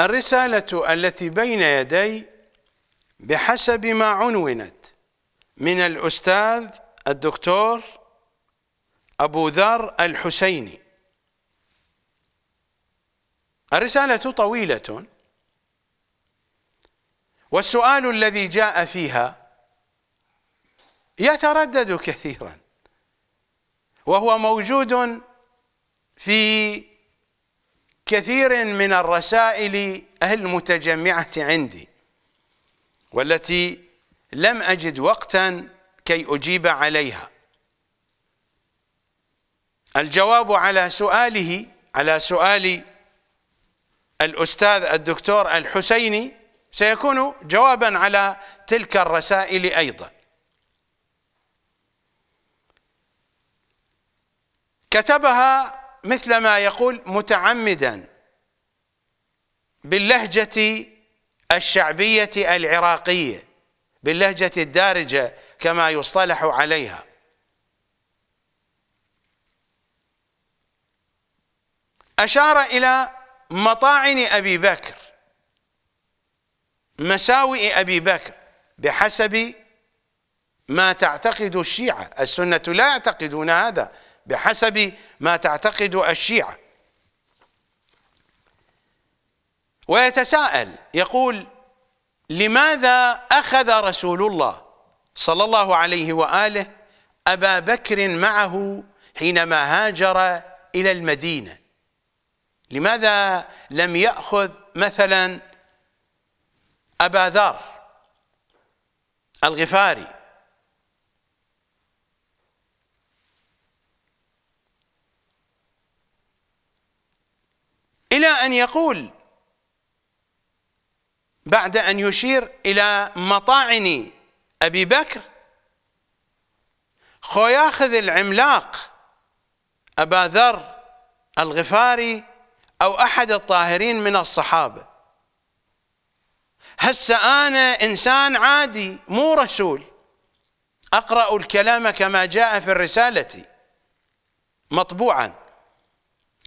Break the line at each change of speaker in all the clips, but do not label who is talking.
الرسالة التي بين يدي بحسب ما عنونت من الأستاذ الدكتور أبو ذر الحسيني الرسالة طويلة والسؤال الذي جاء فيها يتردد كثيرا وهو موجود في كثير من الرسائل المتجمعة عندي والتي لم أجد وقتا كي أجيب عليها الجواب على سؤاله على سؤال الأستاذ الدكتور الحسيني سيكون جوابا على تلك الرسائل أيضا كتبها مثل ما يقول متعمدا باللهجة الشعبية العراقية باللهجة الدارجة كما يصطلح عليها أشار إلى مطاعن أبي بكر مساوئ أبي بكر بحسب ما تعتقد الشيعة السنة لا يعتقدون هذا بحسب ما تعتقد الشيعة ويتساءل يقول لماذا أخذ رسول الله صلى الله عليه وآله أبا بكر معه حينما هاجر إلى المدينة لماذا لم يأخذ مثلا أبا ذر الغفاري إلى أن يقول بعد أن يشير إلى مطاعن أبي بكر خو ياخذ العملاق أبا ذر الغفاري أو أحد الطاهرين من الصحابة هسه أنا إنسان عادي مو رسول أقرأ الكلام كما جاء في الرسالة مطبوعا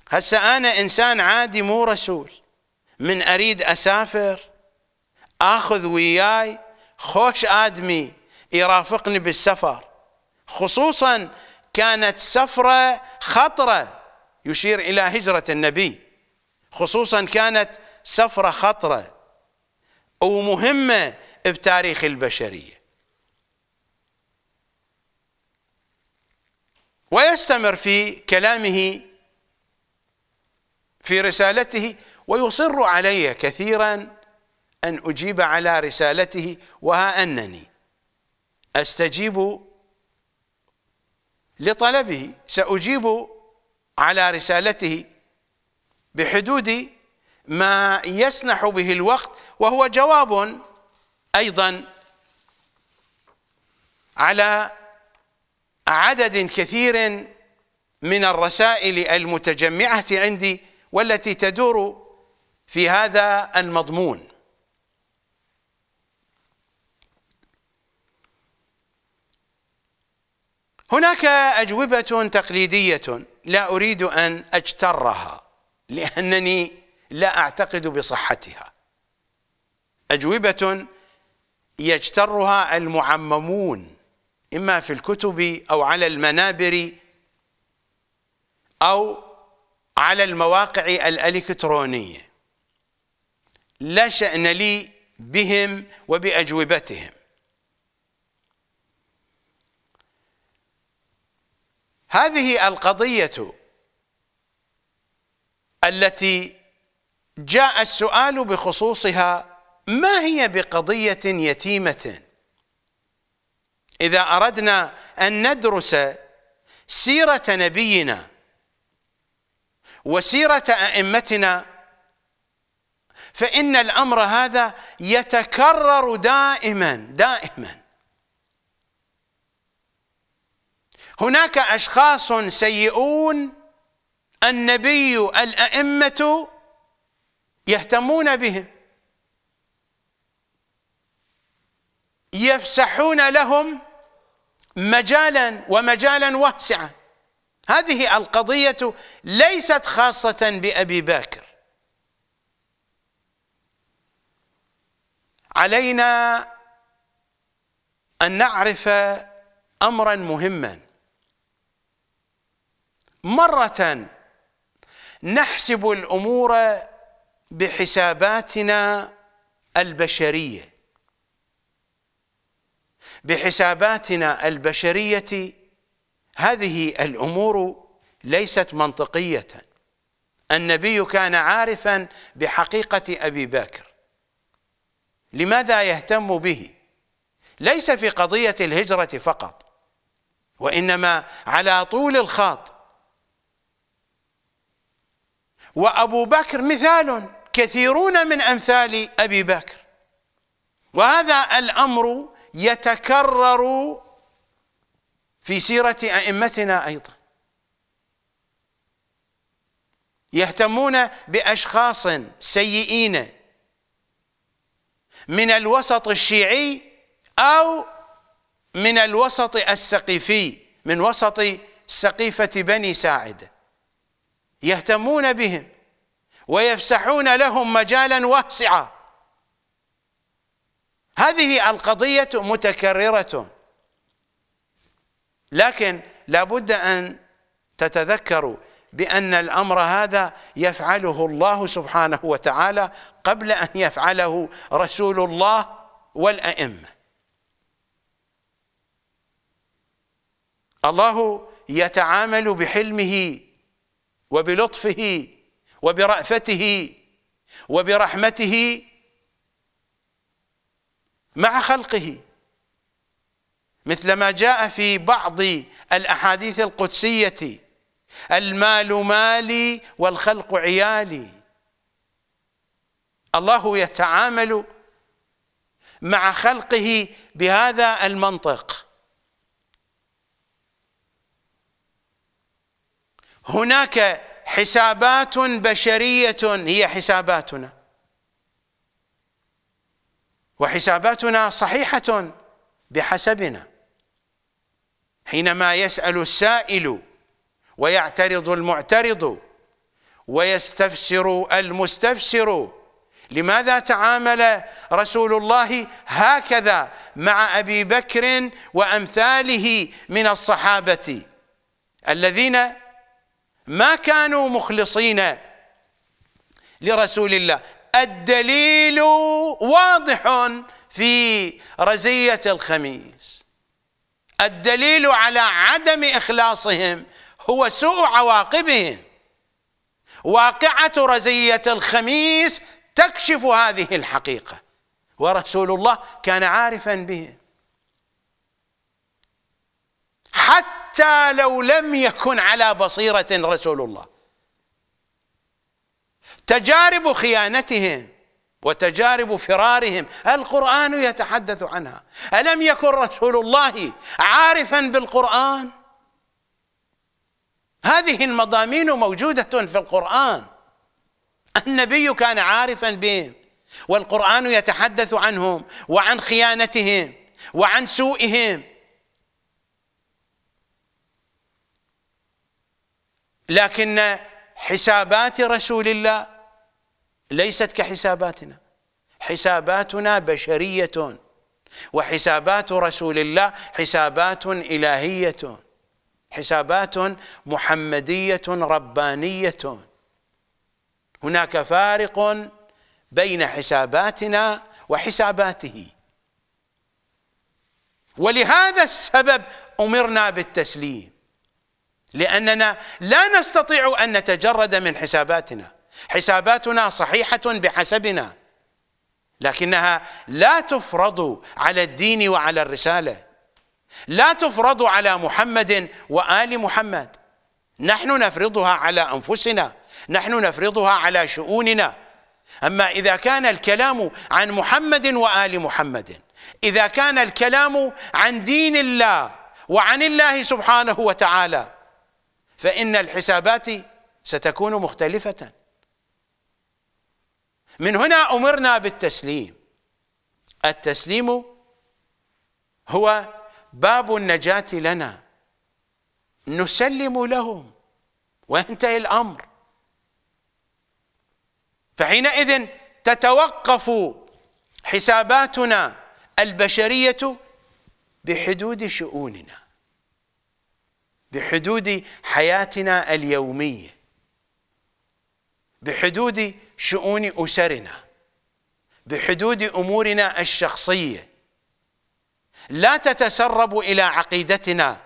هسه أنا إنسان عادي مو رسول من أريد أسافر أخذ وياي خوش آدمي يرافقني بالسفر خصوصا كانت سفرة خطرة يشير إلى هجرة النبي خصوصا كانت سفرة خطرة ومهمة بتاريخ البشرية ويستمر في كلامه في رسالته ويصر علي كثيرا أن أجيب على رسالته وها أنني أستجيب لطلبه سأجيب على رسالته بحدود ما يسنح به الوقت وهو جواب أيضا على عدد كثير من الرسائل المتجمعة عندي والتي تدور في هذا المضمون هناك أجوبة تقليدية لا أريد أن أجترها لأنني لا أعتقد بصحتها أجوبة يجترها المعممون إما في الكتب أو على المنابر أو على المواقع الالكترونيه لا شان لي بهم وباجوبتهم هذه القضيه التي جاء السؤال بخصوصها ما هي بقضيه يتيمه اذا اردنا ان ندرس سيره نبينا وسيرة أئمتنا فإن الأمر هذا يتكرر دائما دائما هناك أشخاص سيئون النبي الأئمة يهتمون بهم يفسحون لهم مجالا ومجالا واسعا هذه القضية ليست خاصة بأبي بكر علينا أن نعرف أمرا مهما مرة نحسب الأمور بحساباتنا البشرية بحساباتنا البشرية هذه الامور ليست منطقيه النبي كان عارفا بحقيقه ابي بكر لماذا يهتم به ليس في قضيه الهجره فقط وانما على طول الخاط وابو بكر مثال كثيرون من امثال ابي بكر وهذا الامر يتكرر في سيرة أئمتنا أيضا يهتمون بأشخاص سيئين من الوسط الشيعي أو من الوسط السقيفي من وسط سقيفة بني ساعدة يهتمون بهم ويفسحون لهم مجالا واسعا هذه القضية متكررة لكن لابد أن تتذكروا بأن الأمر هذا يفعله الله سبحانه وتعالى قبل أن يفعله رسول الله والأئمة الله يتعامل بحلمه وبلطفه وبرأفته وبرحمته مع خلقه مثل ما جاء في بعض الأحاديث القدسية المال مالي والخلق عيالي الله يتعامل مع خلقه بهذا المنطق هناك حسابات بشرية هي حساباتنا وحساباتنا صحيحة بحسبنا حينما يسأل السائل ويعترض المعترض ويستفسر المستفسر لماذا تعامل رسول الله هكذا مع أبي بكر وأمثاله من الصحابة الذين ما كانوا مخلصين لرسول الله الدليل واضح في رزية الخميس الدليل على عدم إخلاصهم هو سوء عواقبهم واقعة رزية الخميس تكشف هذه الحقيقة ورسول الله كان عارفا به حتى لو لم يكن على بصيرة رسول الله تجارب خيانتهم وتجارب فرارهم القرآن يتحدث عنها ألم يكن رسول الله عارفا بالقرآن هذه المضامين موجودة في القرآن النبي كان عارفا بهم والقرآن يتحدث عنهم وعن خيانتهم وعن سوئهم لكن حسابات رسول الله ليست كحساباتنا حساباتنا بشرية وحسابات رسول الله حسابات إلهية حسابات محمدية ربانية هناك فارق بين حساباتنا وحساباته ولهذا السبب أمرنا بالتسليم لأننا لا نستطيع أن نتجرد من حساباتنا حساباتنا صحيحة بحسبنا لكنها لا تفرض على الدين وعلى الرسالة لا تفرض على محمد وآل محمد نحن نفرضها على أنفسنا نحن نفرضها على شؤوننا أما إذا كان الكلام عن محمد وآل محمد إذا كان الكلام عن دين الله وعن الله سبحانه وتعالى فإن الحسابات ستكون مختلفة من هنا أمرنا بالتسليم التسليم هو باب النجاة لنا نسلم لهم وينتهي الأمر فحينئذ تتوقف حساباتنا البشرية بحدود شؤوننا بحدود حياتنا اليومية بحدود شؤون أسرنا بحدود أمورنا الشخصية لا تتسرب إلى عقيدتنا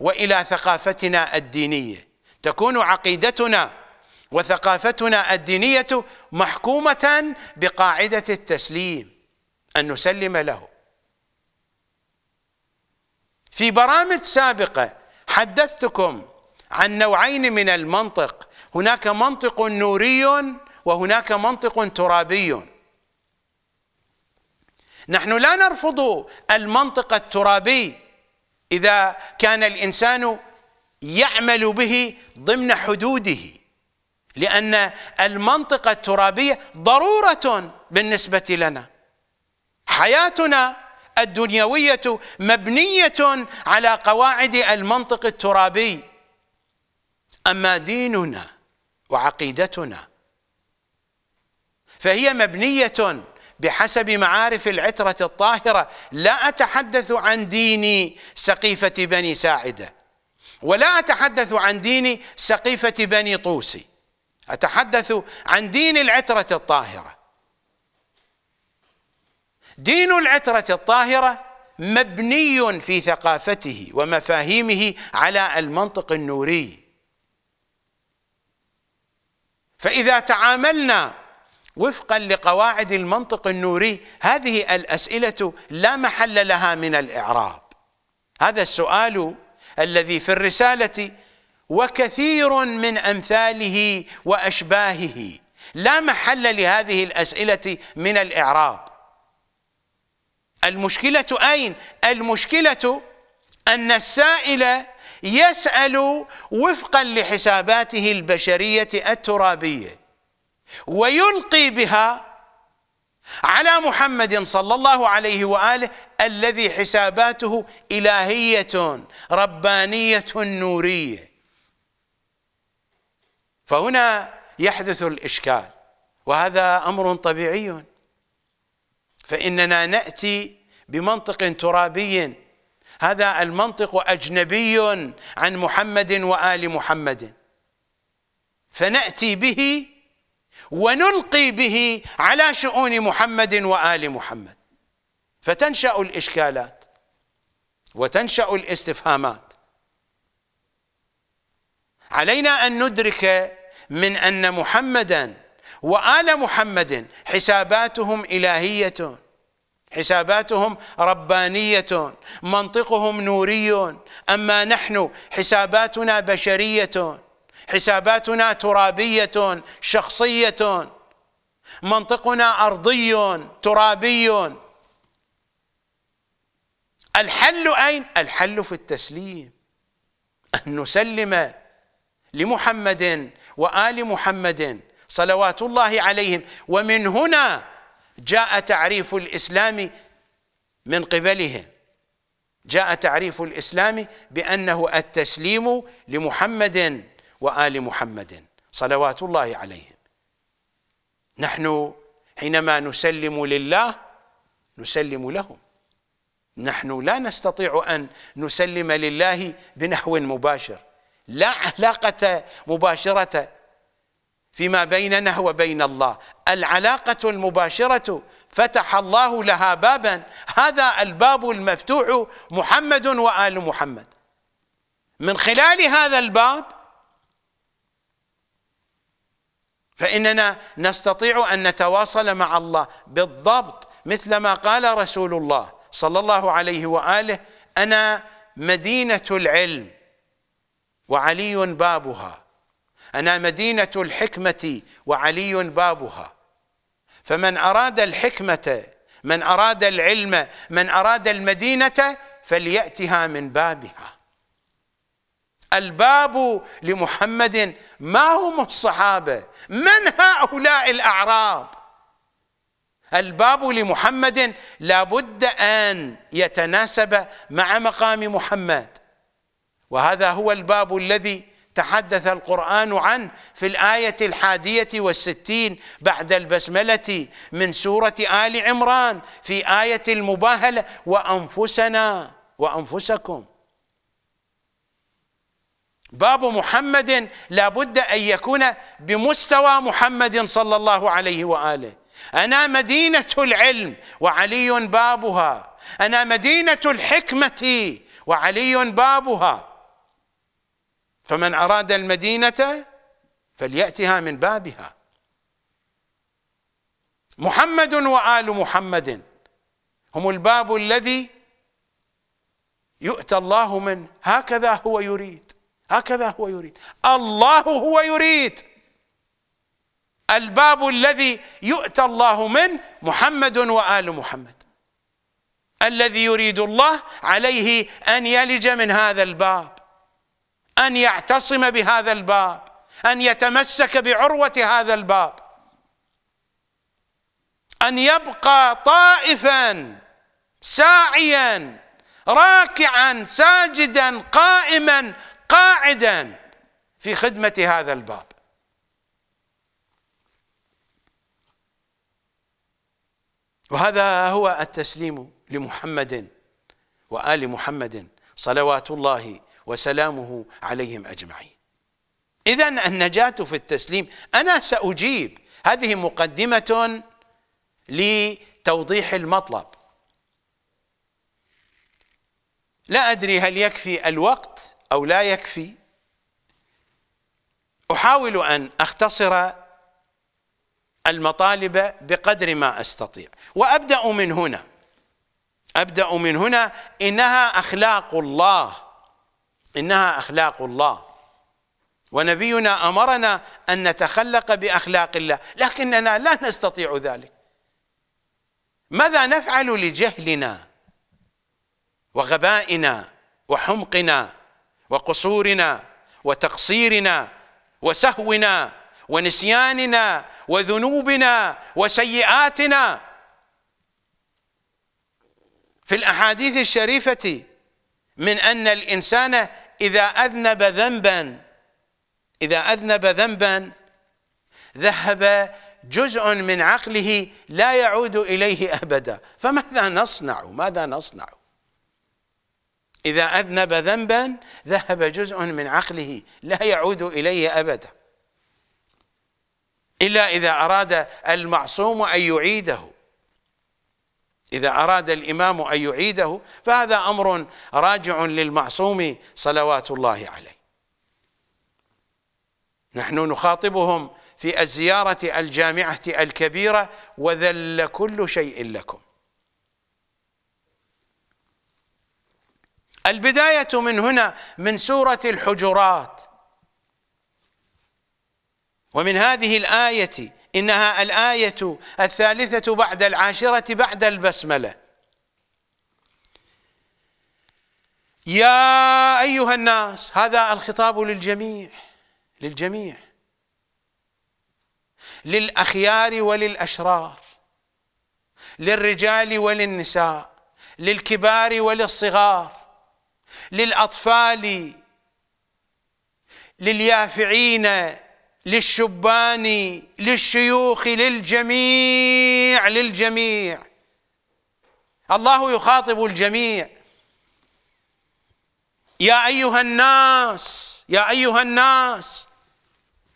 وإلى ثقافتنا الدينية تكون عقيدتنا وثقافتنا الدينية محكومة بقاعدة التسليم أن نسلم له في برامج سابقة حدثتكم عن نوعين من المنطق هناك منطق نوري وهناك منطق ترابي نحن لا نرفض المنطق الترابي اذا كان الانسان يعمل به ضمن حدوده لان المنطقه الترابيه ضروره بالنسبه لنا حياتنا الدنيويه مبنيه على قواعد المنطق الترابي اما ديننا وعقيدتنا فهي مبنية بحسب معارف العترة الطاهرة لا أتحدث عن دين سقيفة بني ساعدة ولا أتحدث عن دين سقيفة بني طوسي أتحدث عن دين العترة الطاهرة دين العترة الطاهرة مبني في ثقافته ومفاهيمه على المنطق النوري فإذا تعاملنا وفقا لقواعد المنطق النوري هذه الأسئلة لا محل لها من الإعراب هذا السؤال الذي في الرسالة وكثير من أمثاله وأشباهه لا محل لهذه الأسئلة من الإعراب المشكلة أين؟ المشكلة أن السائل يسأل وفقا لحساباته البشرية الترابية ويلقي بها على محمد صلى الله عليه واله الذي حساباته الهيه ربانيه نوريه فهنا يحدث الاشكال وهذا امر طبيعي فاننا ناتي بمنطق ترابي هذا المنطق اجنبي عن محمد وال محمد فناتي به ونلقي به على شؤون محمد وآل محمد فتنشأ الإشكالات وتنشأ الاستفهامات علينا أن ندرك من أن محمدا وآل محمد حساباتهم إلهية حساباتهم ربانية منطقهم نوري أما نحن حساباتنا بشرية حساباتنا ترابيه شخصيه منطقنا ارضي ترابي الحل اين؟ الحل في التسليم ان نسلم لمحمد وال محمد صلوات الله عليهم ومن هنا جاء تعريف الاسلام من قبلهم جاء تعريف الاسلام بانه التسليم لمحمد وآل محمد صلوات الله عليهم نحن حينما نسلم لله نسلم لهم نحن لا نستطيع أن نسلم لله بنحو مباشر لا علاقة مباشرة فيما بيننا وبين الله العلاقة المباشرة فتح الله لها بابا هذا الباب المفتوح محمد وآل محمد من خلال هذا الباب فإننا نستطيع أن نتواصل مع الله بالضبط مثل ما قال رسول الله صلى الله عليه وآله أنا مدينة العلم وعلي بابها أنا مدينة الحكمة وعلي بابها فمن أراد الحكمة من أراد العلم من أراد المدينة فليأتها من بابها الباب لمحمد ما هم الصحابة من هؤلاء الأعراب الباب لمحمد لابد أن يتناسب مع مقام محمد وهذا هو الباب الذي تحدث القرآن عنه في الآية الحادية والستين بعد البسملة من سورة آل عمران في آية المباهلة وأنفسنا وأنفسكم باب محمد لا بد أن يكون بمستوى محمد صلى الله عليه وآله أنا مدينة العلم وعلي بابها أنا مدينة الحكمة وعلي بابها فمن أراد المدينة فليأتها من بابها محمد وآل محمد هم الباب الذي يؤتى الله من هكذا هو يريد هكذا هو يريد الله هو يريد الباب الذي يؤتى الله منه محمد وآل محمد الذي يريد الله عليه أن يلج من هذا الباب أن يعتصم بهذا الباب أن يتمسك بعروة هذا الباب أن يبقى طائفا ساعيا راكعا ساجدا قائما قاعدا في خدمة هذا الباب وهذا هو التسليم لمحمد وآل محمد صلوات الله وسلامه عليهم أجمعين إذا النجاة في التسليم أنا سأجيب هذه مقدمة لتوضيح المطلب لا أدري هل يكفي الوقت أو لا يكفي أحاول أن أختصر المطالب بقدر ما أستطيع وأبدأ من هنا أبدأ من هنا إنها أخلاق الله إنها أخلاق الله ونبينا أمرنا أن نتخلق بأخلاق الله لكننا لا نستطيع ذلك ماذا نفعل لجهلنا وغبائنا وحمقنا وقصورنا وتقصيرنا وسهونا ونسياننا وذنوبنا وسيئاتنا في الاحاديث الشريفه من ان الانسان اذا اذنب ذنبا اذا اذنب ذنبا ذهب جزء من عقله لا يعود اليه ابدا فماذا نصنع ماذا نصنع إذا أذنب ذنبا ذهب جزء من عقله لا يعود إليه أبدا إلا إذا أراد المعصوم أن يعيده إذا أراد الإمام أن يعيده فهذا أمر راجع للمعصوم صلوات الله عليه نحن نخاطبهم في الزيارة الجامعة الكبيرة وذل كل شيء لكم البداية من هنا من سورة الحجرات ومن هذه الآية إنها الآية الثالثة بعد العاشرة بعد البسملة يا أيها الناس هذا الخطاب للجميع للجميع للأخيار وللأشرار للرجال وللنساء للكبار وللصغار للأطفال لليافعين للشبان للشيوخ للجميع للجميع الله يخاطب الجميع يا أيها الناس يا أيها الناس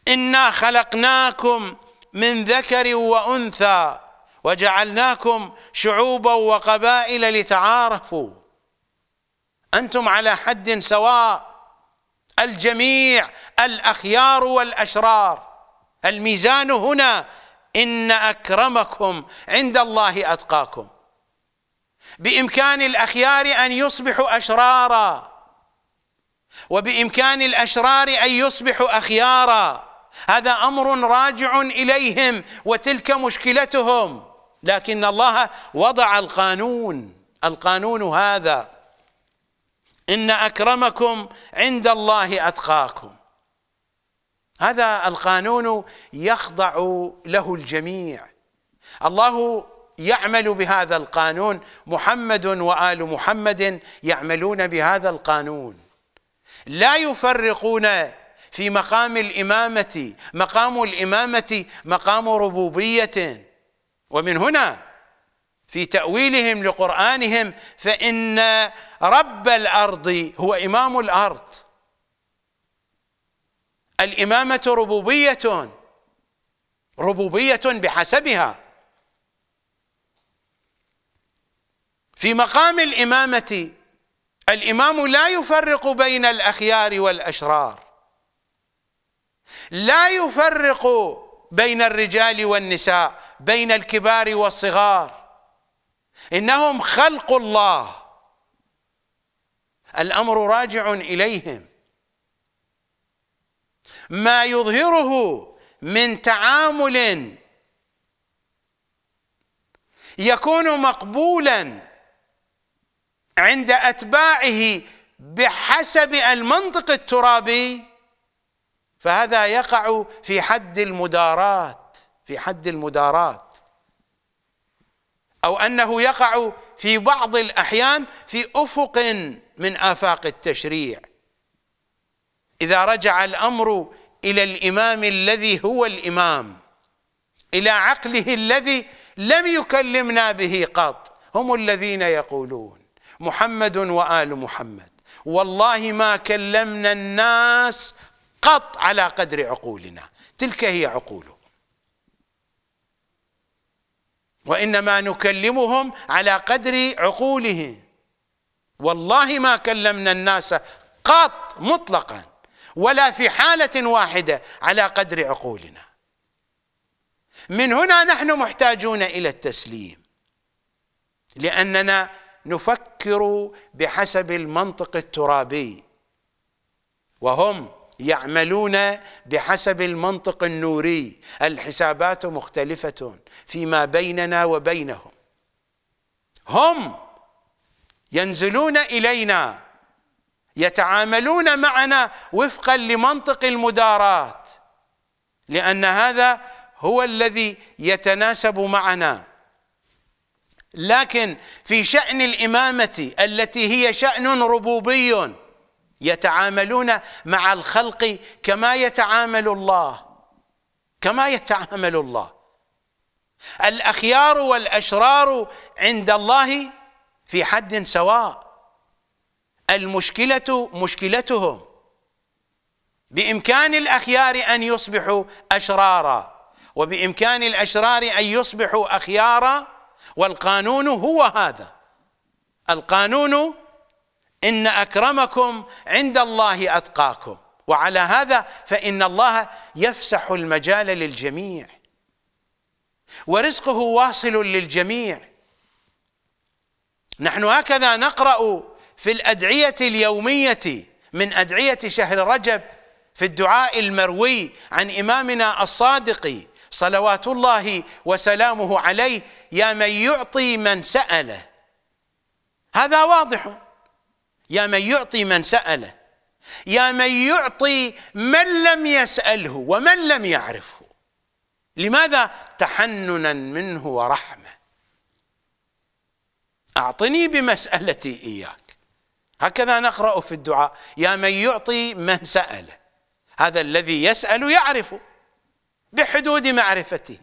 إنا خلقناكم من ذكر وأنثى وجعلناكم شعوبا وقبائل لتعارفوا أنتم على حد سواء الجميع الأخيار والأشرار الميزان هنا إن أكرمكم عند الله أتقاكم بإمكان الأخيار أن يصبحوا أشرارا وبإمكان الأشرار أن يصبحوا أخيارا هذا أمر راجع إليهم وتلك مشكلتهم لكن الله وضع القانون القانون هذا إن أكرمكم عند الله أتقاكم هذا القانون يخضع له الجميع الله يعمل بهذا القانون محمد وآل محمد يعملون بهذا القانون لا يفرقون في مقام الإمامة مقام الإمامة مقام ربوبية ومن هنا في تأويلهم لقرآنهم فإن رب الارض هو امام الارض الامامه ربوبيه ربوبيه بحسبها في مقام الامامه الامام لا يفرق بين الاخيار والاشرار لا يفرق بين الرجال والنساء بين الكبار والصغار انهم خلق الله الامر راجع اليهم ما يظهره من تعامل يكون مقبولا عند اتباعه بحسب المنطق الترابي فهذا يقع في حد المدارات في حد المدارات او انه يقع في بعض الأحيان في أفق من آفاق التشريع إذا رجع الأمر إلى الإمام الذي هو الإمام إلى عقله الذي لم يكلمنا به قط هم الذين يقولون محمد وآل محمد والله ما كلمنا الناس قط على قدر عقولنا تلك هي عقوله وإنما نكلمهم على قدر عقولهم والله ما كلمنا الناس قط مطلقا ولا في حالة واحدة على قدر عقولنا من هنا نحن محتاجون إلى التسليم لأننا نفكر بحسب المنطق الترابي وهم يعملون بحسب المنطق النوري الحسابات مختلفة فيما بيننا وبينهم هم ينزلون إلينا يتعاملون معنا وفقا لمنطق المدارات لأن هذا هو الذي يتناسب معنا لكن في شأن الإمامة التي هي شأن ربوبي يتعاملون مع الخلق كما يتعامل الله كما يتعامل الله الأخيار والأشرار عند الله في حد سواء المشكلة مشكلتهم بإمكان الأخيار أن يصبحوا أشرارا وبإمكان الأشرار أن يصبحوا أخيارا والقانون هو هذا القانون إن أكرمكم عند الله أتقاكم وعلى هذا فإن الله يفسح المجال للجميع ورزقه واصل للجميع نحن هكذا نقرأ في الأدعية اليومية من أدعية شهر رجب في الدعاء المروي عن إمامنا الصادق صلوات الله وسلامه عليه يا من يعطي من سأله هذا واضح يا من يعطي من سأله يا من يعطي من لم يسأله ومن لم يعرفه لماذا تحننا منه ورحمة أعطني بمسألتي إياك هكذا نقرأ في الدعاء يا من يعطي من سأله هذا الذي يسأل يعرف بحدود معرفته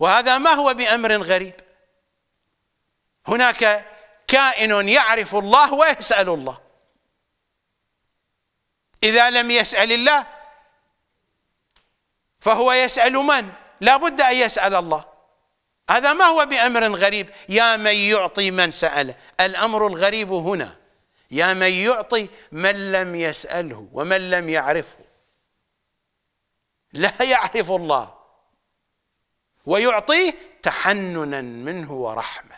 وهذا ما هو بأمر غريب هناك كائن يعرف الله ويسأل الله إذا لم يسأل الله فهو يسأل من؟ لا بد أن يسأل الله هذا ما هو بأمر غريب يا من يعطي من سأله الأمر الغريب هنا يا من يعطي من لم يسأله ومن لم يعرفه لا يعرف الله ويعطيه تحننا منه ورحمة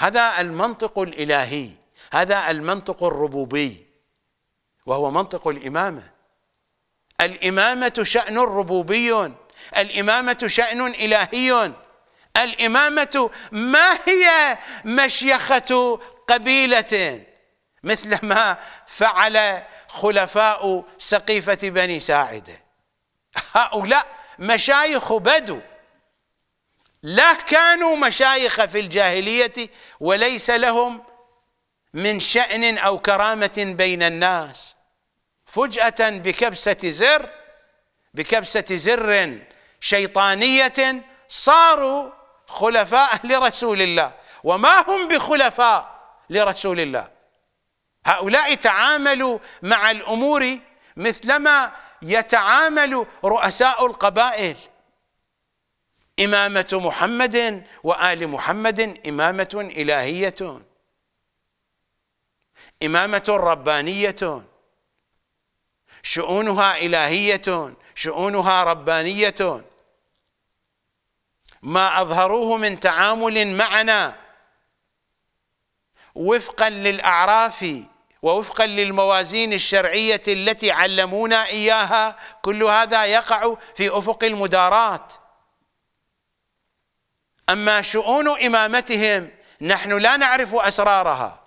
هذا المنطق الالهي هذا المنطق الربوبي وهو منطق الامامه الامامه شان ربوبي الامامه شان الهي الامامه ما هي مشيخه قبيله مثل ما فعل خلفاء سقيفه بني ساعده هؤلاء مشايخ بدو لا كانوا مشايخ في الجاهلية وليس لهم من شأن أو كرامة بين الناس فجأة بكبسة زر بكبسة زر شيطانية صاروا خلفاء لرسول الله وما هم بخلفاء لرسول الله هؤلاء تعاملوا مع الأمور مثلما يتعامل رؤساء القبائل إمامة محمد وآل محمد إمامة إلهية إمامة ربانية شؤونها إلهية شؤونها ربانية ما أظهروه من تعامل معنا وفقا للأعراف ووفقا للموازين الشرعية التي علمونا إياها كل هذا يقع في أفق المدارات أما شؤون إمامتهم نحن لا نعرف أسرارها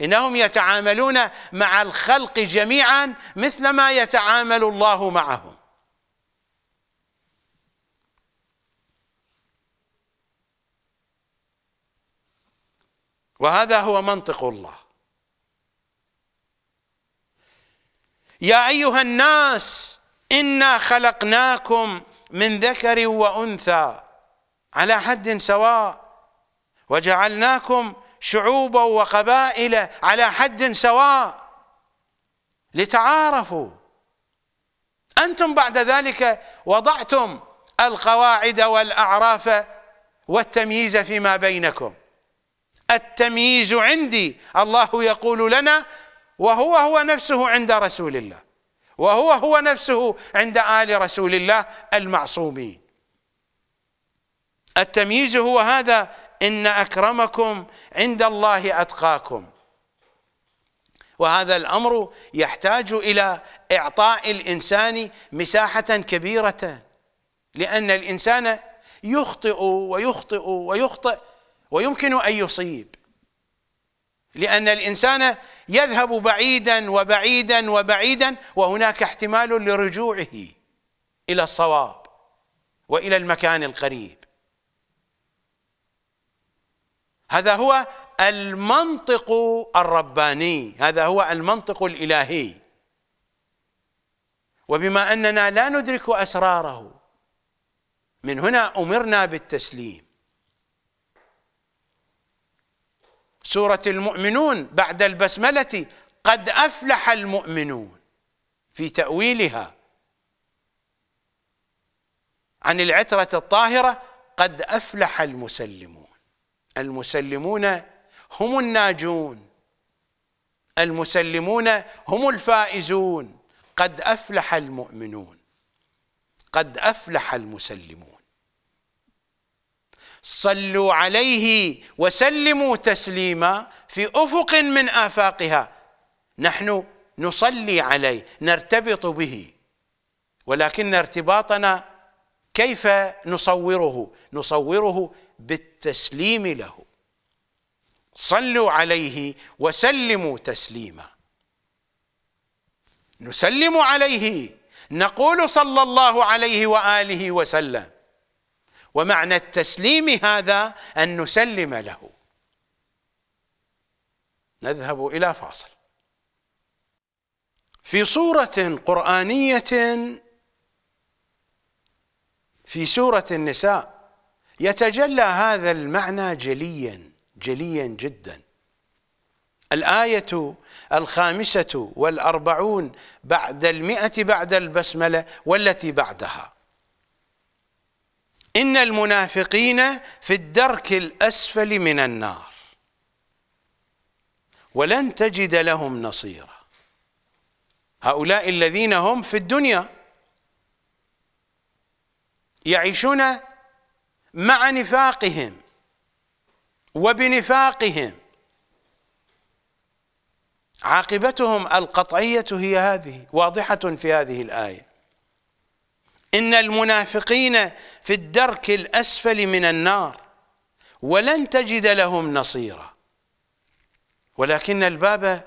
إنهم يتعاملون مع الخلق جميعا مثل ما يتعامل الله معهم وهذا هو منطق الله يا أيها الناس إنا خلقناكم من ذكر وأنثى على حد سواء وجعلناكم شعوبا وقبائل على حد سواء لتعارفوا أنتم بعد ذلك وضعتم القواعد والأعراف والتمييز فيما بينكم التمييز عندي الله يقول لنا وهو هو نفسه عند رسول الله وهو هو نفسه عند آل رسول الله المعصومين التمييز هو هذا إن أكرمكم عند الله أتقاكم وهذا الأمر يحتاج إلى إعطاء الإنسان مساحة كبيرة لأن الإنسان يخطئ ويخطئ ويخطئ ويمكن أن يصيب لأن الإنسان يذهب بعيدا وبعيدا وبعيدا وهناك احتمال لرجوعه إلى الصواب وإلى المكان القريب هذا هو المنطق الرباني هذا هو المنطق الالهي وبما اننا لا ندرك اسراره من هنا امرنا بالتسليم سوره المؤمنون بعد البسمله قد افلح المؤمنون في تاويلها عن العتره الطاهره قد افلح المسلمون المسلمون هم الناجون المسلمون هم الفائزون قد افلح المؤمنون قد افلح المسلمون صلوا عليه وسلموا تسليما في افق من افاقها نحن نصلي عليه نرتبط به ولكن ارتباطنا كيف نصوره نصوره بالتسليم التسليم له صلوا عليه وسلموا تسليما نسلم عليه نقول صلى الله عليه واله وسلم ومعنى التسليم هذا ان نسلم له نذهب الى فاصل في صوره قرانيه في سوره النساء يتجلى هذا المعنى جليا جليا جدا الآية الخامسة والأربعون بعد المئة بعد البسملة والتي بعدها إن المنافقين في الدرك الأسفل من النار ولن تجد لهم نصيرا هؤلاء الذين هم في الدنيا يعيشون مع نفاقهم وبنفاقهم عاقبتهم القطعية هي هذه واضحة في هذه الآية إن المنافقين في الدرك الأسفل من النار ولن تجد لهم نصيرا ولكن الباب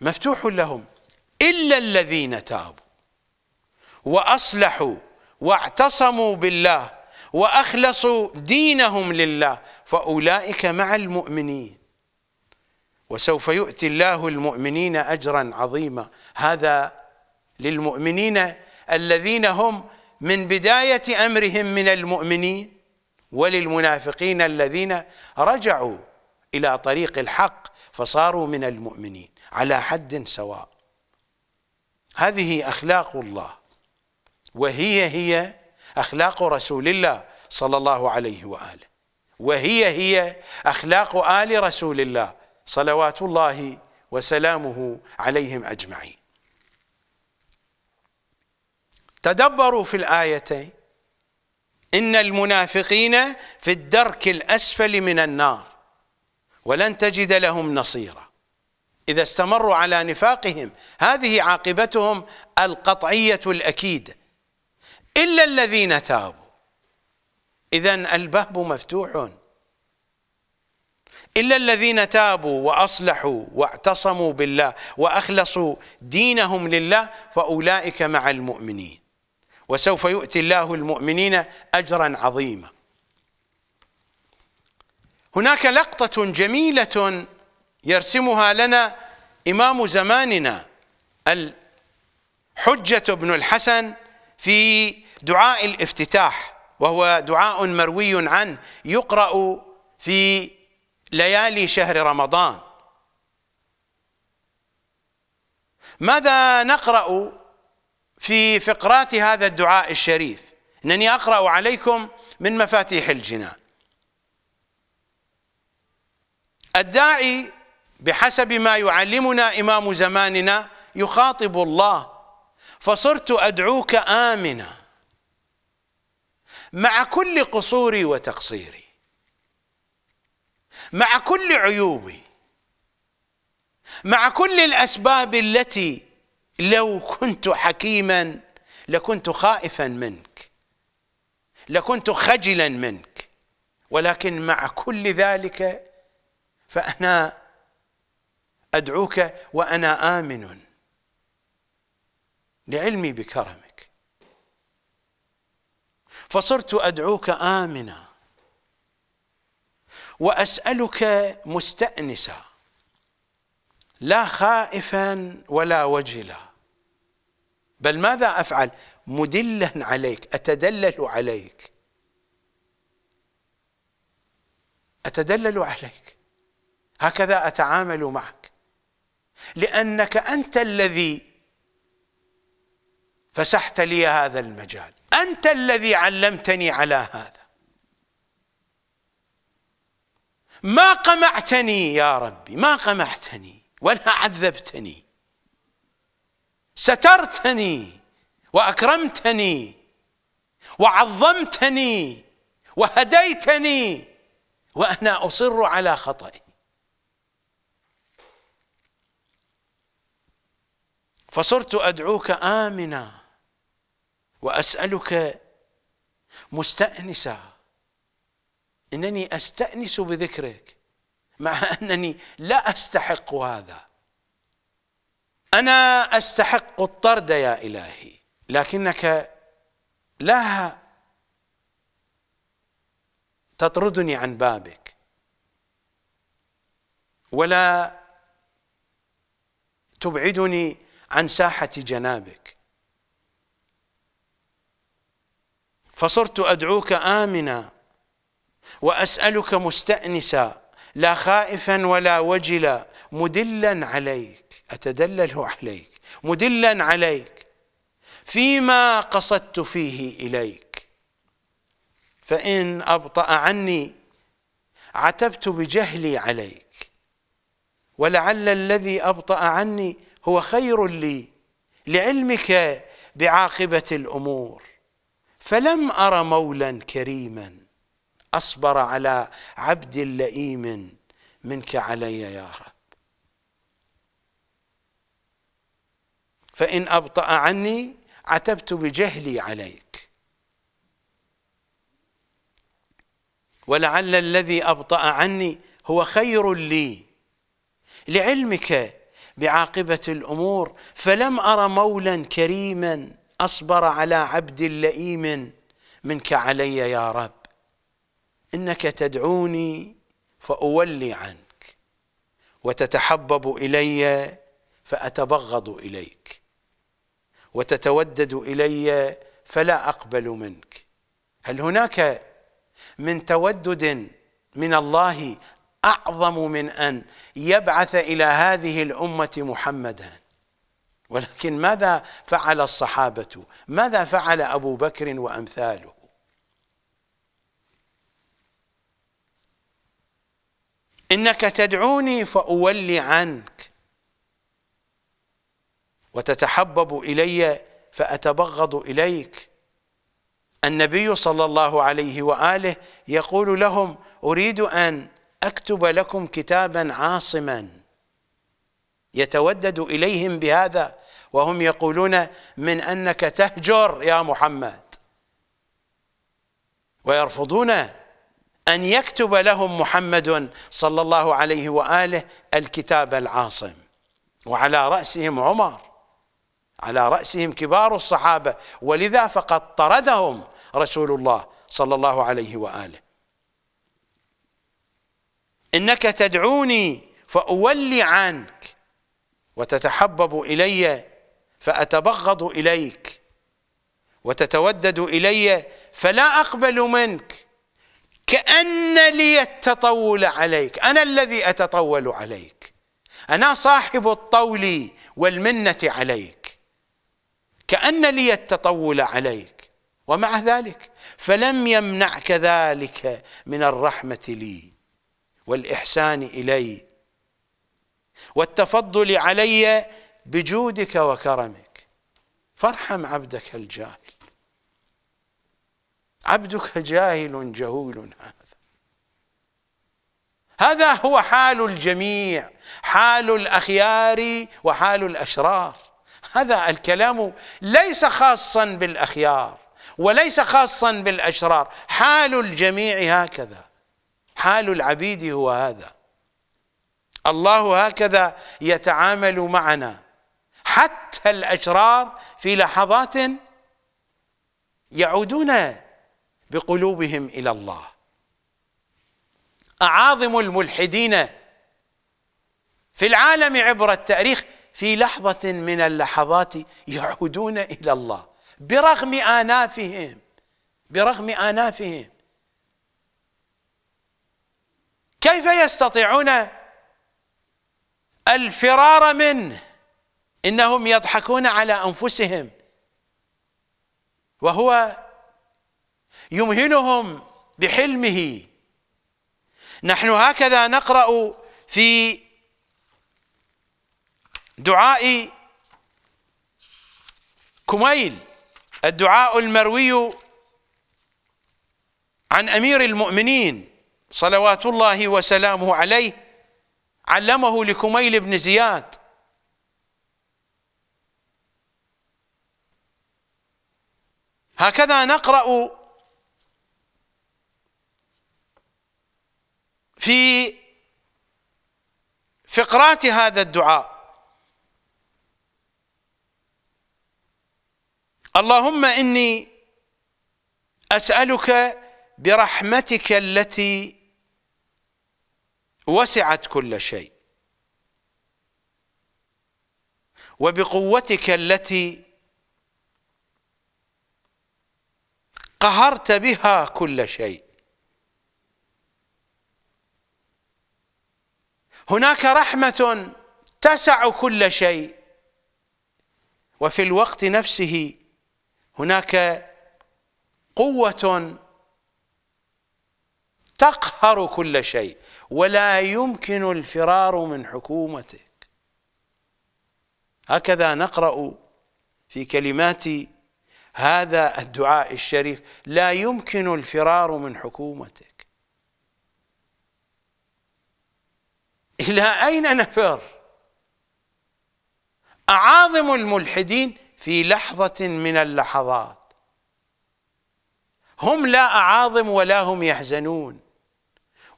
مفتوح لهم إلا الذين تابوا وأصلحوا واعتصموا بالله واخلصوا دينهم لله فاولئك مع المؤمنين وسوف يؤتي الله المؤمنين اجرا عظيما هذا للمؤمنين الذين هم من بدايه امرهم من المؤمنين وللمنافقين الذين رجعوا الى طريق الحق فصاروا من المؤمنين على حد سواء هذه اخلاق الله وهي هي أخلاق رسول الله صلى الله عليه وآله وهي هي أخلاق آل رسول الله صلوات الله وسلامه عليهم أجمعين تدبروا في الآيتين إن المنافقين في الدرك الأسفل من النار ولن تجد لهم نصيرا إذا استمروا على نفاقهم هذه عاقبتهم القطعية الأكيدة إلا الذين تابوا إذا الباب مفتوح إلا الذين تابوا وأصلحوا واعتصموا بالله وأخلصوا دينهم لله فأولئك مع المؤمنين وسوف يؤتي الله المؤمنين أجرا عظيما هناك لقطة جميلة يرسمها لنا إمام زماننا الحجة بن الحسن في دعاء الافتتاح وهو دعاء مروي عنه يقرأ في ليالي شهر رمضان ماذا نقرأ في فقرات هذا الدعاء الشريف انني اقرا عليكم من مفاتيح الجنان الداعي بحسب ما يعلمنا امام زماننا يخاطب الله فصرت ادعوك امنا مع كل قصوري وتقصيري مع كل عيوبي مع كل الاسباب التي لو كنت حكيما لكنت خائفا منك لكنت خجلا منك ولكن مع كل ذلك فانا ادعوك وانا امن لعلمي بكرم فصرت ادعوك امنا واسالك مستانسا لا خائفا ولا وجلا بل ماذا افعل مدلا عليك اتدلل عليك اتدلل عليك هكذا اتعامل معك لانك انت الذي فسحت لي هذا المجال أنت الذي علمتني على هذا ما قمعتني يا ربي ما قمعتني ولا عذبتني سترتني وأكرمتني وعظمتني وهديتني وأنا أصر على خطئي فصرت أدعوك آمنا واسالك مستانسه انني استانس بذكرك مع انني لا استحق هذا انا استحق الطرد يا الهي لكنك لا تطردني عن بابك ولا تبعدني عن ساحه جنابك فصرت أدعوك آمنا وأسألك مستأنسا لا خائفا ولا وجلا مدلا عليك أتدلل عليك مدلا عليك فيما قصدت فيه إليك فإن أبطأ عني عتبت بجهلي عليك ولعل الذي أبطأ عني هو خير لي لعلمك بعاقبة الأمور فلم أر مولا كريما أصبر على عبد لئيم منك علي يا رب فإن أبطأ عني عتبت بجهلي عليك ولعل الذي أبطأ عني هو خير لي لعلمك بعاقبة الأمور فلم أر مولا كريما أصبر على عبد لئيم منك علي يا رب إنك تدعوني فأولي عنك وتتحبب إلي فأتبغض إليك وتتودد إلي فلا أقبل منك هل هناك من تودد من الله أعظم من أن يبعث إلى هذه الأمة محمداً ولكن ماذا فعل الصحابة ماذا فعل أبو بكر وأمثاله إنك تدعوني فأولي عنك وتتحبب إلي فأتبغض إليك النبي صلى الله عليه وآله يقول لهم أريد أن أكتب لكم كتابا عاصما يتودد إليهم بهذا وهم يقولون من أنك تهجر يا محمد ويرفضون أن يكتب لهم محمد صلى الله عليه وآله الكتاب العاصم وعلى رأسهم عمر على رأسهم كبار الصحابة ولذا فقد طردهم رسول الله صلى الله عليه وآله إنك تدعوني فأولي عنك وتتحبب إلي فأتبغض إليك وتتودد إلي فلا أقبل منك كأن لي التطول عليك أنا الذي أتطول عليك أنا صاحب الطول والمنة عليك كأن لي التطول عليك ومع ذلك فلم يمنعك ذلك من الرحمة لي والإحسان إلي والتفضل علي بجودك وكرمك فارحم عبدك الجاهل عبدك جاهل جهول هذا هذا هو حال الجميع حال الأخيار وحال الأشرار هذا الكلام ليس خاصا بالأخيار وليس خاصا بالأشرار حال الجميع هكذا حال العبيد هو هذا الله هكذا يتعامل معنا حتى الأشرار في لحظات يعودون بقلوبهم إلى الله أعاظم الملحدين في العالم عبر التاريخ في لحظة من اللحظات يعودون إلى الله برغم آنافهم برغم آنافهم كيف يستطيعون الفرار منه انهم يضحكون على انفسهم وهو يمهلهم بحلمه نحن هكذا نقرا في دعاء كميل الدعاء المروي عن امير المؤمنين صلوات الله وسلامه عليه علمه لكميل بن زياد هكذا نقرأ في فقرات هذا الدعاء اللهم إني أسألك برحمتك التي وسعت كل شيء وبقوتك التي قهرت بها كل شيء هناك رحمة تسع كل شيء وفي الوقت نفسه هناك قوة تقهر كل شيء ولا يمكن الفرار من حكومتك هكذا نقرأ في كلمات هذا الدعاء الشريف لا يمكن الفرار من حكومتك إلى أين نفر أعاظم الملحدين في لحظة من اللحظات هم لا أعاظم ولا هم يحزنون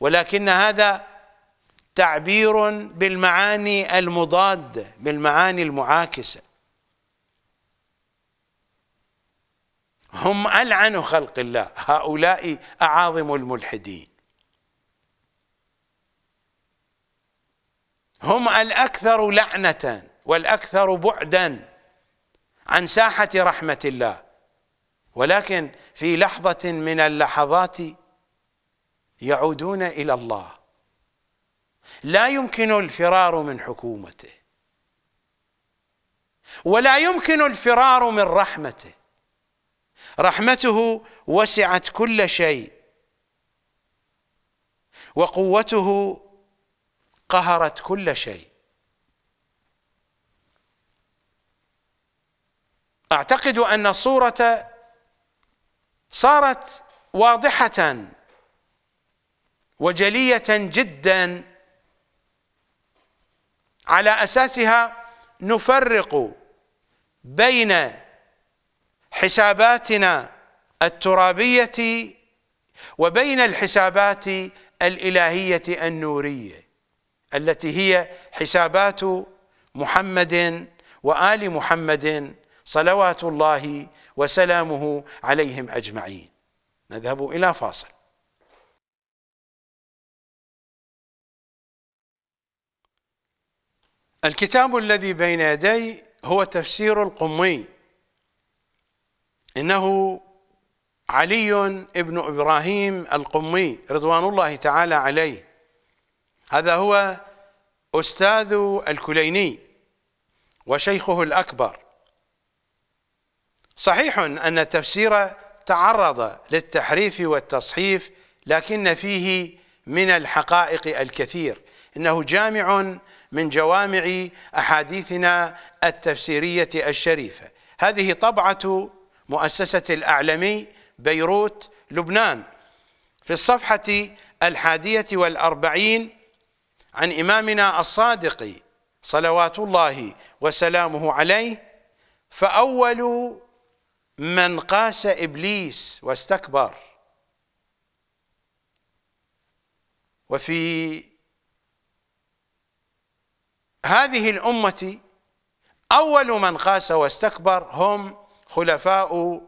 ولكن هذا تعبير بالمعاني المضادة بالمعاني المعاكسة هم ألعن خلق الله هؤلاء أعاظم الملحدين هم الأكثر لعنة والأكثر بعدا عن ساحة رحمة الله ولكن في لحظة من اللحظات يعودون إلى الله لا يمكن الفرار من حكومته ولا يمكن الفرار من رحمته رحمته وسعت كل شيء وقوته قهرت كل شيء اعتقد ان الصوره صارت واضحه وجليه جدا على اساسها نفرق بين حساباتنا الترابيه وبين الحسابات الالهيه النوريه التي هي حسابات محمد وال محمد صلوات الله وسلامه عليهم اجمعين نذهب الى فاصل الكتاب الذي بين يدي هو تفسير القمي إنه علي ابن إبراهيم القمي رضوان الله تعالى عليه هذا هو أستاذ الكليني وشيخه الأكبر صحيح أن التفسير تعرض للتحريف والتصحيف لكن فيه من الحقائق الكثير إنه جامع من جوامع أحاديثنا التفسيرية الشريفة هذه طبعة مؤسسة الأعلمي بيروت لبنان في الصفحة الحادية والأربعين عن إمامنا الصادق صلوات الله وسلامه عليه فأول من قاس إبليس واستكبر وفي هذه الأمة أول من قاس واستكبر هم خلفاء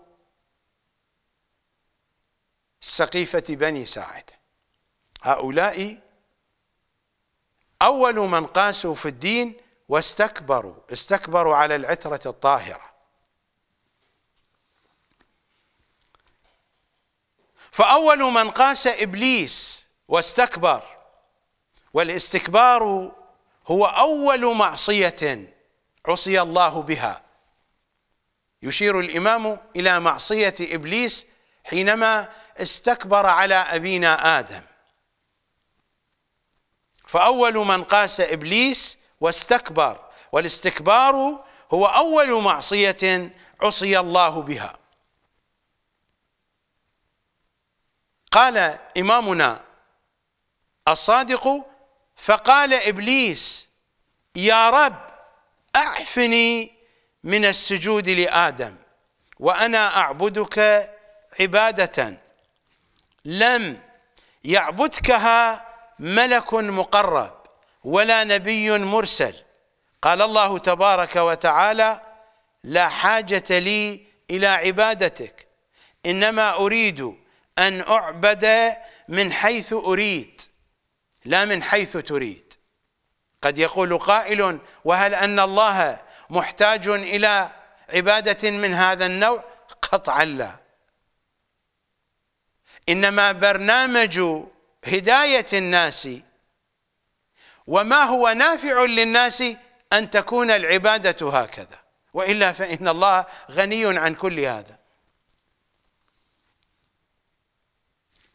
سقيفة بني ساعد هؤلاء أول من قاسوا في الدين واستكبروا استكبروا على العترة الطاهرة فأول من قاس إبليس واستكبر والاستكبار هو أول معصية عصي الله بها يشير الإمام إلى معصية إبليس حينما استكبر على أبينا آدم فأول من قاس إبليس واستكبر والاستكبار هو أول معصية عصي الله بها قال إمامنا الصادق فقال إبليس يا رب أعفني من السجود لادم وانا اعبدك عباده لم يعبدكها ملك مقرب ولا نبي مرسل قال الله تبارك وتعالى لا حاجه لي الى عبادتك انما اريد ان اعبد من حيث اريد لا من حيث تريد قد يقول قائل وهل ان الله محتاج إلى عبادة من هذا النوع قطعا لا إنما برنامج هداية الناس وما هو نافع للناس أن تكون العبادة هكذا وإلا فإن الله غني عن كل هذا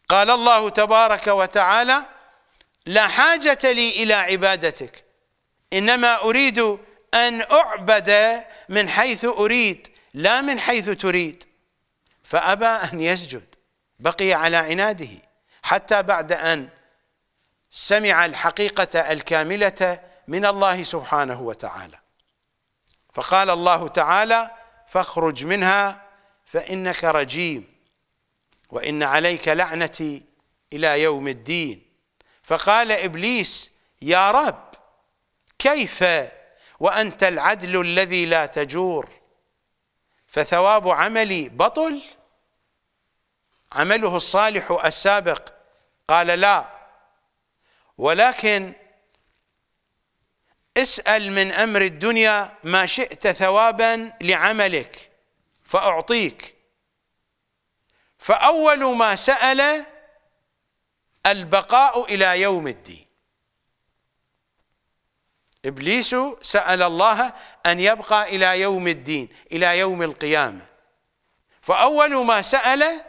قال الله تبارك وتعالى لا حاجة لي إلى عبادتك إنما أريد أن أعبد من حيث أريد لا من حيث تريد فأبى أن يسجد بقي على عناده حتى بعد أن سمع الحقيقة الكاملة من الله سبحانه وتعالى فقال الله تعالى فاخرج منها فإنك رجيم وإن عليك لعنتي إلى يوم الدين فقال إبليس يا رب كيف وأنت العدل الذي لا تجور فثواب عملي بطل عمله الصالح السابق قال لا ولكن اسأل من أمر الدنيا ما شئت ثوابا لعملك فأعطيك فأول ما سأل البقاء إلى يوم الدين إبليس سأل الله أن يبقى إلى يوم الدين إلى يوم القيامة فأول ما سأل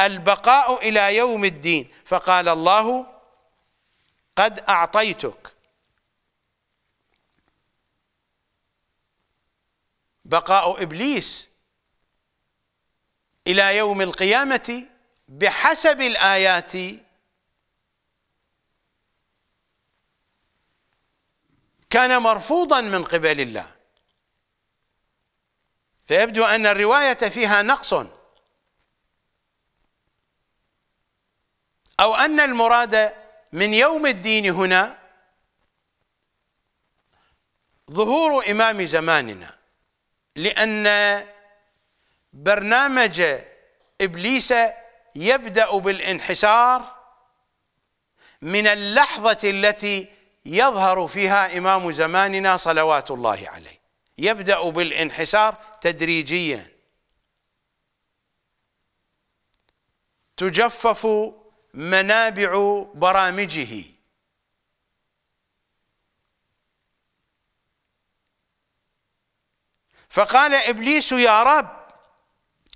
البقاء إلى يوم الدين فقال الله قد أعطيتك بقاء إبليس إلى يوم القيامة بحسب الآيات كان مرفوضا من قبل الله فيبدو أن الرواية فيها نقص أو أن المراد من يوم الدين هنا ظهور إمام زماننا لأن برنامج إبليس يبدأ بالانحسار من اللحظة التي يظهر فيها إمام زماننا صلوات الله عليه يبدأ بالانحسار تدريجيا تجفف منابع برامجه فقال إبليس يا رب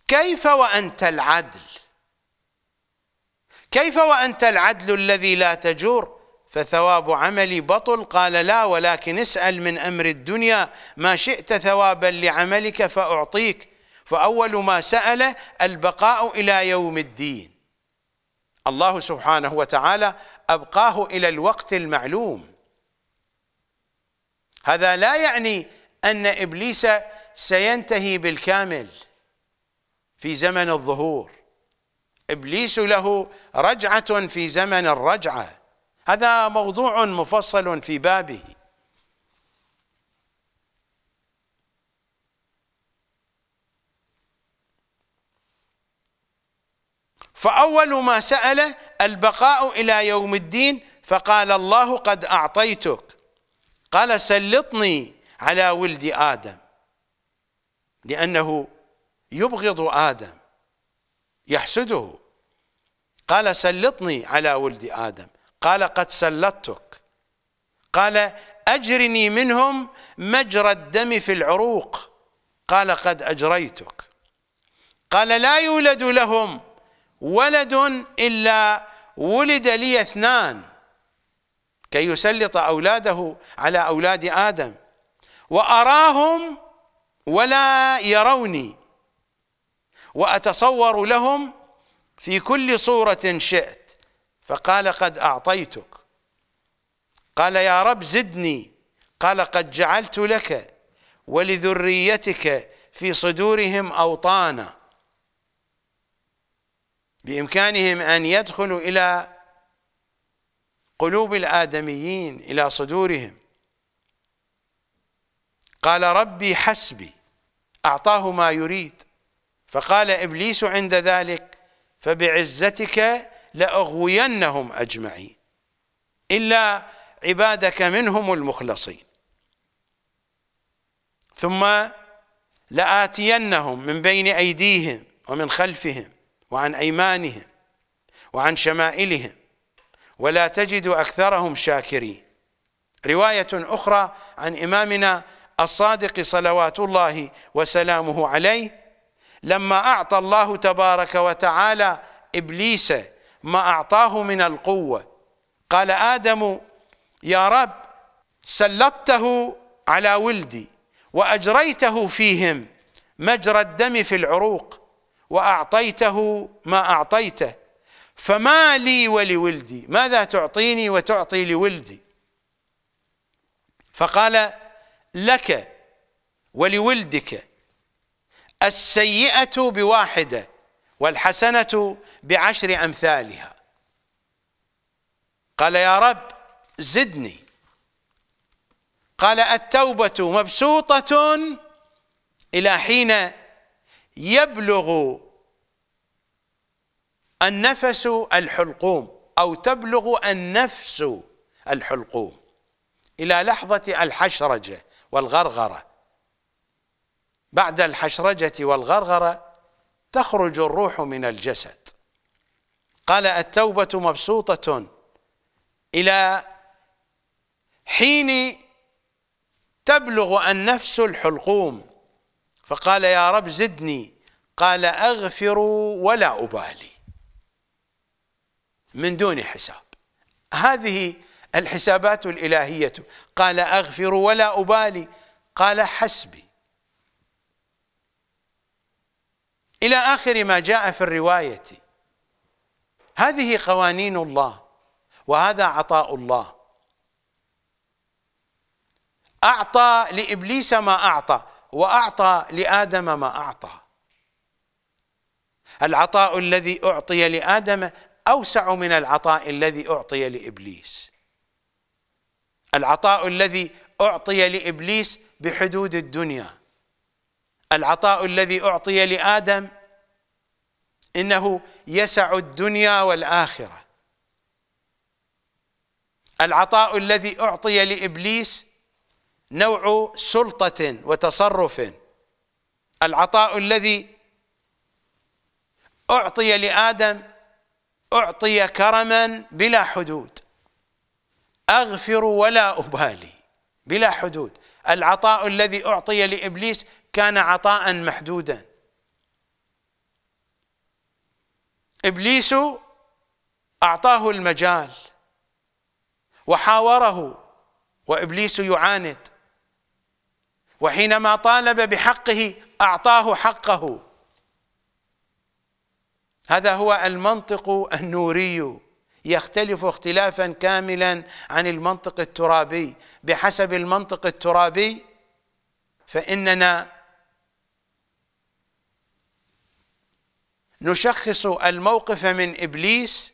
كيف وأنت العدل كيف وأنت العدل الذي لا تجور فثواب عملي بطل قال لا ولكن اسأل من أمر الدنيا ما شئت ثوابا لعملك فأعطيك فأول ما سأل البقاء إلى يوم الدين الله سبحانه وتعالى أبقاه إلى الوقت المعلوم هذا لا يعني أن إبليس سينتهي بالكامل في زمن الظهور إبليس له رجعة في زمن الرجعه هذا موضوع مفصل في بابه فأول ما سأله البقاء إلى يوم الدين فقال الله قد أعطيتك قال سلطني على ولد آدم لأنه يبغض آدم يحسده قال سلطني على ولد آدم قال قد سلطتك قال أجرني منهم مجرى الدم في العروق قال قد أجريتك قال لا يولد لهم ولد إلا ولد لي اثنان كي يسلط أولاده على أولاد آدم وأراهم ولا يروني وأتصور لهم في كل صورة شئت فقال قد أعطيتك قال يا رب زدني قال قد جعلت لك ولذريتك في صدورهم أوطانا بإمكانهم أن يدخلوا إلى قلوب الآدميين إلى صدورهم قال ربي حسبي أعطاه ما يريد فقال إبليس عند ذلك فبعزتك لأغوينهم أجمعين إلا عبادك منهم المخلصين ثم لآتينهم من بين أيديهم ومن خلفهم وعن أيمانهم وعن شمائلهم ولا تجد أكثرهم شاكرين رواية أخرى عن إمامنا الصادق صلوات الله وسلامه عليه لما أعطى الله تبارك وتعالى إبليس ما أعطاه من القوة قال آدم يا رب سلطته على ولدي وأجريته فيهم مجرى الدم في العروق وأعطيته ما أعطيته فما لي ولولدي ماذا تعطيني وتعطي لولدي فقال لك ولولدك السيئة بواحدة والحسنة بعشر أمثالها قال يا رب زدني قال التوبة مبسوطة إلى حين يبلغ النفس الحلقوم أو تبلغ النفس الحلقوم إلى لحظة الحشرجة والغرغرة بعد الحشرجة والغرغرة تخرج الروح من الجسد قال التوبة مبسوطة إلى حين تبلغ النفس الحلقوم فقال يا رب زدني قال أغفر ولا أبالي من دون حساب هذه الحسابات الإلهية قال أغفر ولا أبالي قال حسبي إلى آخر ما جاء في الرواية هذه قوانين الله وهذا عطاء الله أعطى لإبليس ما أعطى وأعطى لآدم ما أعطى العطاء الذي أعطي لآدم أوسع من العطاء الذي أعطي لإبليس العطاء الذي أعطي لإبليس بحدود الدنيا العطاء الذي أعطي لآدم إنه يسع الدنيا والآخرة العطاء الذي أعطي لإبليس نوع سلطة وتصرف العطاء الذي أعطي لآدم أعطي كرما بلا حدود أغفر ولا أبالي بلا حدود العطاء الذي أعطي لإبليس كان عطاء محدودا ابليس اعطاه المجال وحاوره وابليس يعاند وحينما طالب بحقه اعطاه حقه هذا هو المنطق النوري يختلف اختلافا كاملا عن المنطق الترابي بحسب المنطق الترابي فاننا نشخص الموقف من ابليس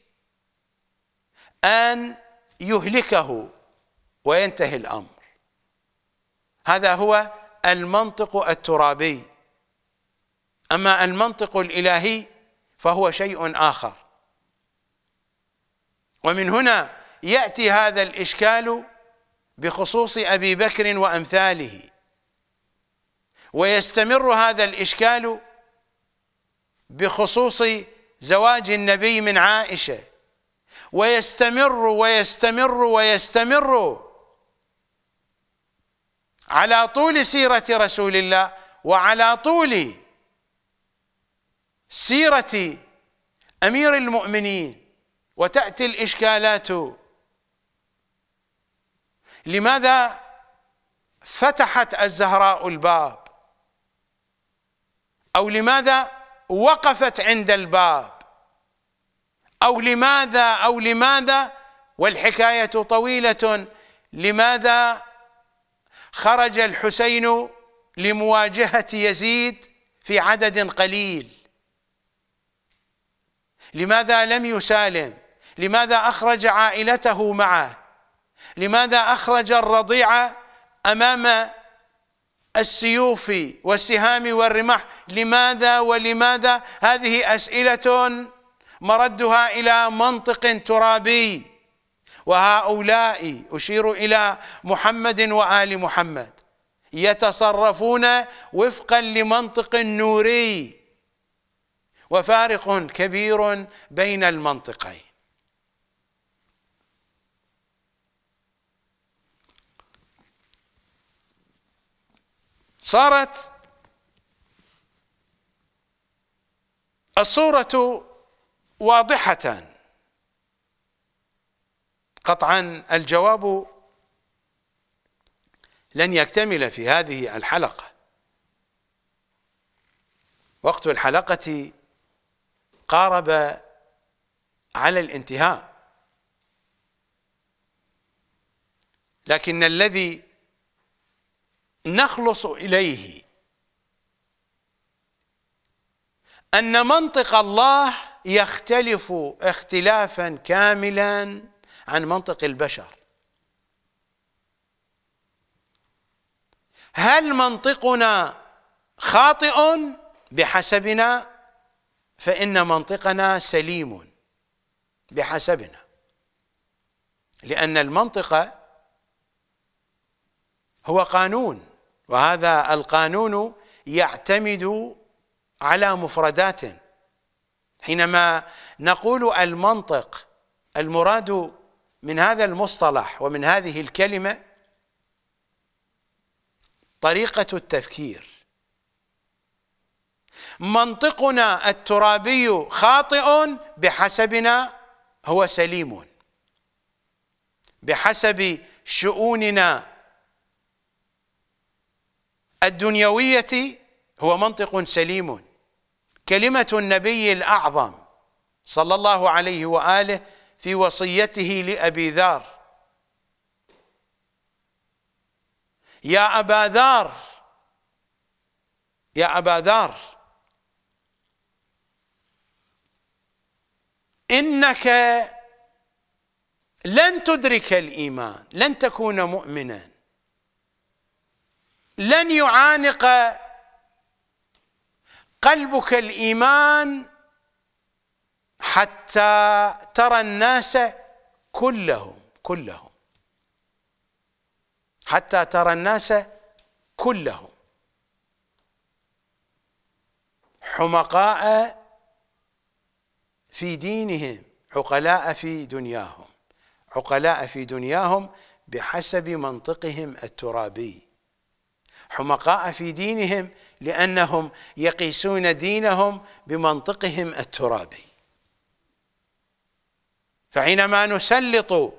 ان يهلكه وينتهي الامر هذا هو المنطق الترابي اما المنطق الالهي فهو شيء اخر ومن هنا ياتي هذا الاشكال بخصوص ابي بكر وامثاله ويستمر هذا الاشكال بخصوص زواج النبي من عائشة ويستمر ويستمر ويستمر على طول سيرة رسول الله وعلى طول سيرة أمير المؤمنين وتأتي الإشكالات لماذا فتحت الزهراء الباب أو لماذا وقفت عند الباب أو لماذا أو لماذا والحكاية طويلة لماذا خرج الحسين لمواجهة يزيد في عدد قليل لماذا لم يسالم لماذا أخرج عائلته معه لماذا أخرج الرضيع أمام السيوف والسهام والرمح لماذا ولماذا هذه أسئلة مردها إلى منطق ترابي وهؤلاء أشير إلى محمد وآل محمد يتصرفون وفقا لمنطق نوري وفارق كبير بين المنطقين صارت الصورة واضحة قطعا الجواب لن يكتمل في هذه الحلقة وقت الحلقة قارب على الانتهاء لكن الذي نخلص اليه ان منطق الله يختلف اختلافا كاملا عن منطق البشر هل منطقنا خاطئ بحسبنا فان منطقنا سليم بحسبنا لان المنطقه هو قانون وهذا القانون يعتمد على مفردات حينما نقول المنطق المراد من هذا المصطلح ومن هذه الكلمة طريقة التفكير منطقنا الترابي خاطئ بحسبنا هو سليم بحسب شؤوننا الدنيوية هو منطق سليم كلمة النبي الأعظم صلى الله عليه وآله في وصيته لأبي ذار يا أبا ذار يا أبا ذار إنك لن تدرك الإيمان لن تكون مؤمناً لن يعانق قلبك الايمان حتى ترى الناس كلهم كلهم حتى ترى الناس كلهم حمقاء في دينهم عقلاء في دنياهم عقلاء في دنياهم بحسب منطقهم الترابي حمقاء في دينهم لأنهم يقيسون دينهم بمنطقهم الترابي فحينما نسلط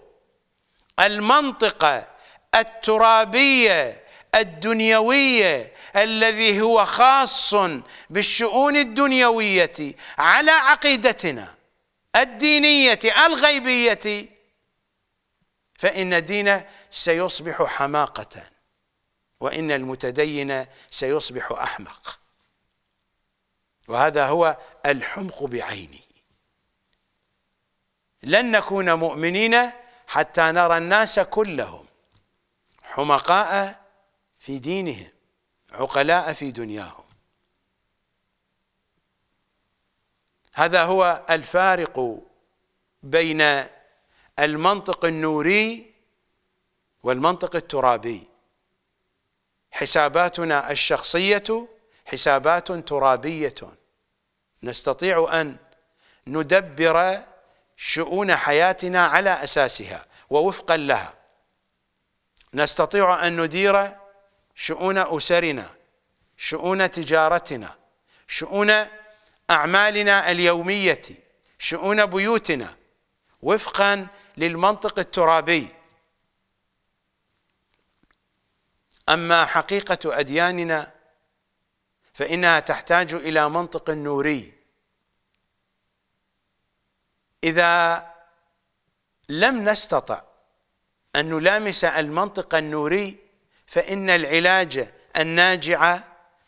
المنطقة الترابية الدنيوية الذي هو خاص بالشؤون الدنيوية على عقيدتنا الدينية الغيبية فإن الدين سيصبح حماقة وإن المتدين سيصبح أحمق وهذا هو الحمق بعينه لن نكون مؤمنين حتى نرى الناس كلهم حمقاء في دينهم عقلاء في دنياهم هذا هو الفارق بين المنطق النوري والمنطق الترابي حساباتنا الشخصية حسابات ترابية نستطيع أن ندبر شؤون حياتنا على أساسها ووفقا لها نستطيع أن ندير شؤون أسرنا شؤون تجارتنا شؤون أعمالنا اليومية شؤون بيوتنا وفقا للمنطق الترابي أما حقيقة أدياننا فإنها تحتاج إلى منطق نوري إذا لم نستطع أن نلامس المنطق النوري فإن العلاج الناجع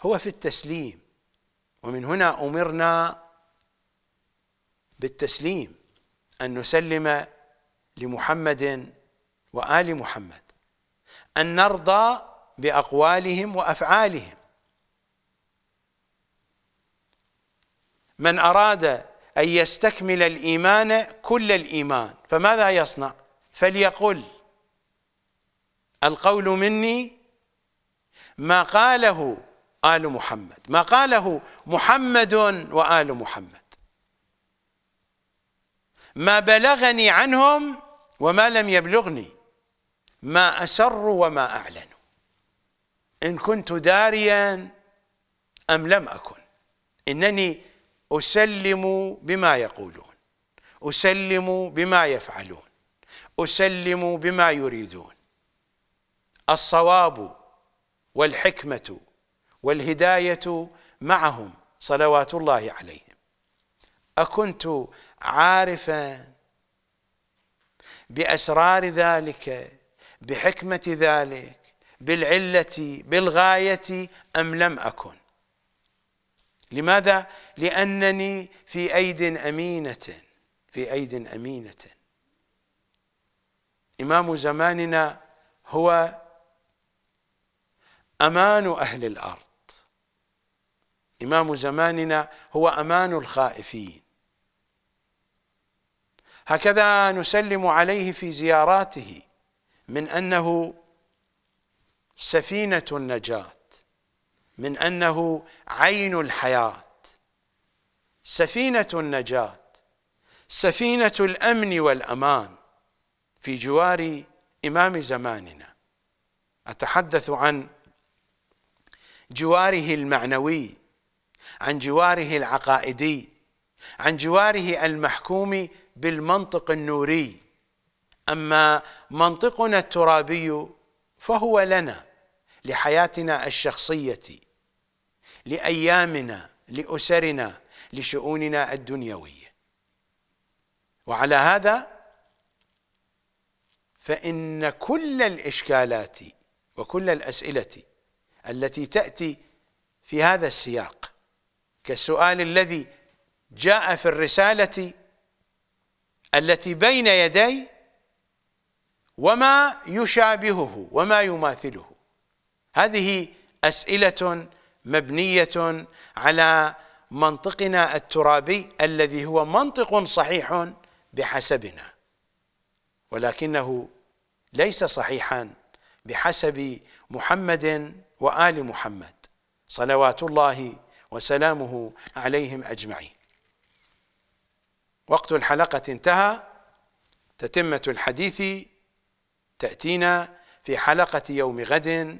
هو في التسليم ومن هنا أمرنا بالتسليم أن نسلم لمحمد وآل محمد أن نرضى باقوالهم وافعالهم من اراد ان يستكمل الايمان كل الايمان فماذا يصنع فليقل القول مني ما قاله ال محمد ما قاله محمد وال محمد ما بلغني عنهم وما لم يبلغني ما اسروا وما اعلنوا إن كنت داريا أم لم أكن إنني أسلم بما يقولون أسلم بما يفعلون أسلم بما يريدون الصواب والحكمة والهداية معهم صلوات الله عليهم أكنت عارفا بأسرار ذلك بحكمة ذلك بالعلة بالغاية أم لم أكن لماذا؟ لأنني في أيد أمينة في أيد أمينة إمام زماننا هو أمان أهل الأرض إمام زماننا هو أمان الخائفين هكذا نسلم عليه في زياراته من أنه سفينة النجاة من أنه عين الحياة سفينة النجاة سفينة الأمن والأمان في جوار إمام زماننا أتحدث عن جواره المعنوي عن جواره العقائدي عن جواره المحكوم بالمنطق النوري أما منطقنا الترابي فهو لنا لحياتنا الشخصيه لايامنا لاسرنا لشؤوننا الدنيويه وعلى هذا فان كل الاشكالات وكل الاسئله التي تاتي في هذا السياق كالسؤال الذي جاء في الرساله التي بين يدي وما يشابهه وما يماثله هذه أسئلة مبنية على منطقنا الترابي الذي هو منطق صحيح بحسبنا ولكنه ليس صحيحا بحسب محمد وآل محمد صلوات الله وسلامه عليهم أجمعين وقت الحلقة انتهى تتمة الحديث تأتينا في حلقة يوم غد